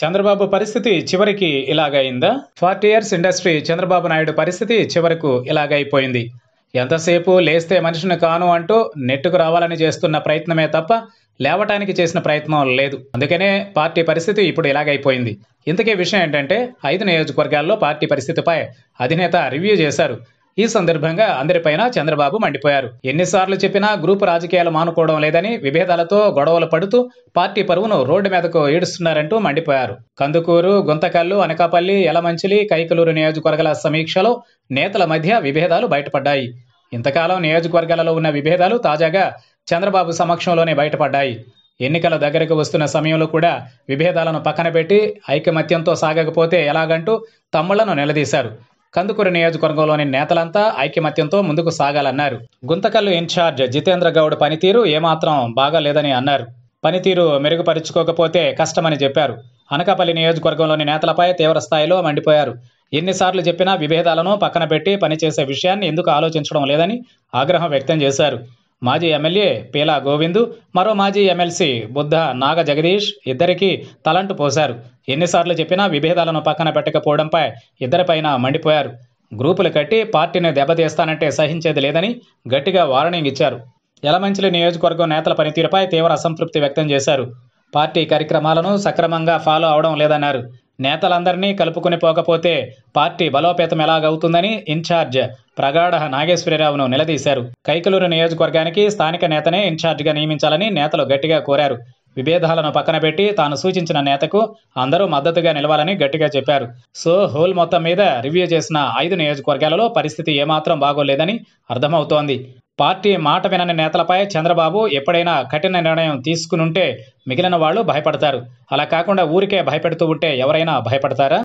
చంద్రబాబు పరిస్థితి చివరికి ఇలాగైందా forty years industry Chandrababu Naidu పరిస్థితి చివరకు ఇలాగైపోయింది ఎంతసేపు లేస్తే మనిషిని కాను అంటూ నెట్టుకు రావాలని చేస్తున్న ప్రయత్నమే తప్ప లేవటానికి చేసిన ప్రయత్నం లేదు అందుకనే పార్టీ పరిస్థితి ఇప్పుడు ఇలాగైపోయింది ఇంతకీ విషయం ఏంటంటే ఐదు నియోజకవర్గాల్లో పార్టీ పరిస్థితిపై అధినేత రివ్యూ చేశారు ఈ సందర్భంగా అందరిపైన చంద్రబాబు మండిపోయారు ఎన్నిసార్లు చెప్పినా గ్రూపు రాజకీయాలు మానుకోవడం లేదని విభేదాలతో గొడవలు పడుతూ పార్టీ పరువును రోడ్డు మీదకు ఈడుస్తున్నారంటూ మండిపోయారు కందుకూరు గుంతకల్లు అనకాపల్లి యలమంచిలి కైకలూరు నియోజకవర్గాల సమీక్షలో నేతల మధ్య విభేదాలు బయటపడ్డాయి ఇంతకాలం నియోజకవర్గాలలో ఉన్న విభేదాలు తాజాగా చంద్రబాబు సమక్షంలోనే బయటపడ్డాయి ఎన్నికల దగ్గరకు వస్తున్న సమయంలో కూడా విభేదాలను పక్కన పెట్టి ఐకమత్యంతో సాగకపోతే ఎలాగంటూ తమ్ముళ్లను నిలదీశారు కందుకూరి నియోజకవర్గంలోని నేతలంతా ఐకమత్యంతో ముందుకు సాగాలన్నారు గుంతకల్లు ఇన్ఛార్జ్ జితేంద్ర గౌడ్ పనితీరు ఏమాత్రం బాగాలేదని అన్నారు పనితీరు మెరుగుపరుచుకోకపోతే కష్టమని చెప్పారు అనకాపల్లి నియోజకవర్గంలోని నేతలపై తీవ్ర స్థాయిలో మండిపోయారు ఎన్నిసార్లు చెప్పినా విభేదాలను పక్కన పెట్టి పనిచేసే విషయాన్ని ఎందుకు ఆలోచించడం లేదని ఆగ్రహం వ్యక్తం చేశారు మాజీ ఎమ్మెల్యే పీలా గోవిందు మరో మాజీ ఎమ్మెల్సీ బుద్ధ నాగ జగదీష్ ఇద్దరికీ తలంటు పోశారు ఎన్నిసార్లు చెప్పినా విభేదాలను పక్కన పెట్టకపోవడంపై ఇద్దరిపైన మండిపోయారు గ్రూపులు కట్టి పార్టీని దెబ్బతీస్తానంటే సహించేది లేదని గట్టిగా వార్నింగ్ ఇచ్చారు ఎలమంచిలి నియోజకవర్గం నేతల పనితీరుపై తీవ్ర అసంతృప్తి వ్యక్తం చేశారు పార్టీ కార్యక్రమాలను సక్రమంగా ఫాలో అవడం లేదన్నారు నేతలందరినీ కలుపుకుని పోకపోతే పార్టీ బలోపేతం ఎలాగవుతుందని ఇన్ఛార్జ్ ప్రగాఢ నాగేశ్వరరావును నిలదీశారు కైకలూరు నియోజకవర్గానికి స్థానిక నేతనే ఇన్ఛార్జిగా నియమించాలని నేతలు గట్టిగా కోరారు విభేదాలను పక్కనబెట్టి తాను సూచించిన నేతకు అందరూ మద్దతుగా నిలవాలని గట్టిగా చెప్పారు సో హోల్ మొత్తం మీద రివ్యూ చేసిన ఐదు నియోజకవర్గాలలో పరిస్థితి ఏమాత్రం బాగోలేదని అర్థమవుతోంది పార్టీ మాట వినని నేతలపై చంద్రబాబు ఎప్పుడైనా కఠిన నిర్ణయం తీసుకునుంటే మిగిలిన వాళ్ళు భయపడతారు అలా కాకుండా ఊరికే భయపెడుతూ ఉంటే ఎవరైనా భయపడతారా